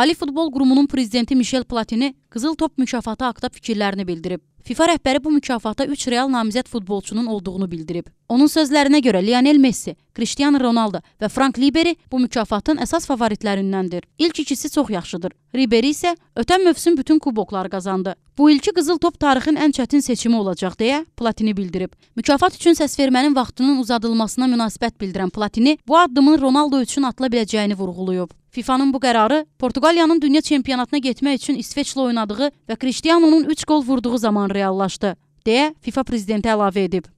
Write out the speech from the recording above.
Ali Futbol Qurumunun prezidenti Mişel Platini Qızıl Top mükafatı haqqında fikirlərini bildirib. FIFA rəhbəri bu mükafata 3 real namizəd futbolçunun olduğunu bildirib. Onun sözlərinə görə Lionel Messi, Cristiano Ronaldo və Frank Ribery bu mükafatın əsas favoritlərindəndir. İlk ikisi çox yaxşıdır. Ribery isə ötən mövsüm bütün kubokları qazandı. Bu ilki qızıl top tarixin ən çətin seçimi olacaq deyə Platini bildirib. Mükafat üçün səsvermənin vaxtının uzadılmasına münasibət bildirən Platini bu addımın Ronaldo üçün atıla biləcəyini vurğulayıb. FIFA-nın bu qərarı Portuqaliyanın dünya çempionatına getmək üçün İsveçlə oynadığı və Cristiano-nun 3 qol vurduğu zaman reallaşdı, deyə FIFA prezidenti əlavə edib.